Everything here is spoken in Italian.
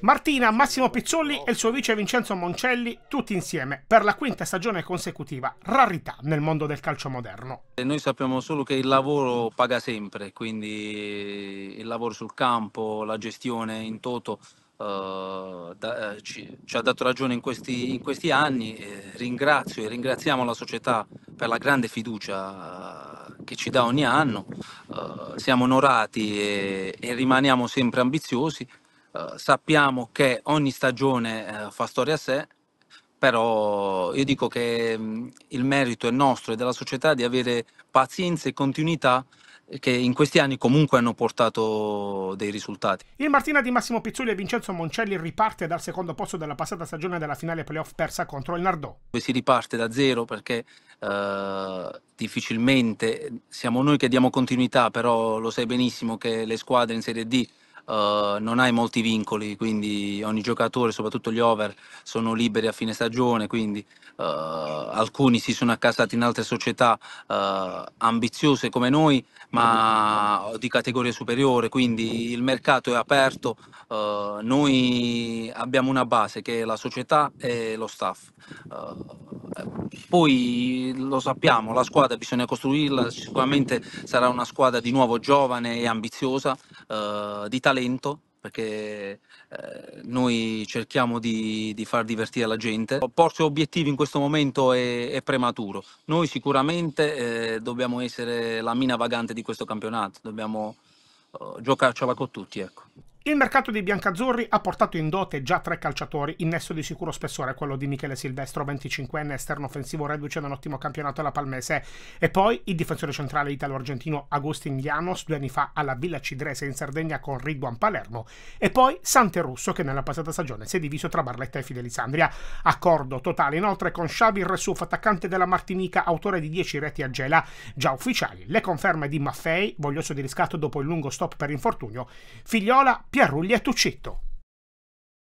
Martina, Massimo Pizzolli e il suo vice Vincenzo Moncelli, tutti insieme, per la quinta stagione consecutiva, rarità nel mondo del calcio moderno. noi sappiamo solo che il lavoro paga sempre, quindi il lavoro sul campo, la gestione in toto Uh, da, eh, ci, ci, ha dato ragione in questi, in questi anni. ringrazio e ringraziamo la società per la grande fiducia eh, che ci dà ogni anno. siamo onorati e, e rimaniamo sempre ambiziosi. Eh, sappiamo che ogni stagione eh, fa storia a sé, però io dico che mh, mm, il merito è nostro e della società di avere pazienza e continuità che in questi anni comunque hanno portato dei risultati. Il Martina di Massimo Pizzulli e Vincenzo Moncelli riparte dal secondo posto della passata stagione della finale playoff persa contro il Nardò. Si riparte da zero perché eh, difficilmente siamo noi che diamo continuità, però lo sai benissimo che le squadre in Serie D eh, non hai molti vincoli, quindi ogni giocatore, soprattutto gli over, sono liberi a fine stagione, quindi eh, alcuni si sono accasati in altre società eh, ambiziose come noi, ma di categoria superiore, quindi il mercato è aperto, eh, noi abbiamo una base che è la società e lo staff. Eh. Poi lo sappiamo, la squadra bisogna costruirla, sicuramente sarà una squadra di nuovo giovane e ambiziosa, eh, di talento, perché eh, noi cerchiamo di, di, far divertire la gente. Porsi obiettivi in questo momento è, è prematuro. Noi sicuramente eh, dobbiamo essere la mina vagante di questo campionato, dobbiamo eh, giocarcela con tutti. Ecco. Il mercato dei biancazzurri ha portato in dote già tre calciatori, in nesso di sicuro spessore quello di Michele Silvestro, 25enne esterno offensivo reduce da un ottimo campionato alla Palmese, e poi il difensore centrale italo-argentino Agustin Llanos, due anni fa alla Villa Cidrese in Sardegna con Riguan Palermo, e poi Sante Russo che nella passata stagione si è diviso tra Barletta e Fidelisandria. Accordo totale inoltre con Xavi Resuf, attaccante della Martinica, autore di 10 reti a Gela, già ufficiali. Le conferme di Maffei, voglioso di riscatto dopo il lungo stop per infortunio, Figliola, Pierro Lietucito.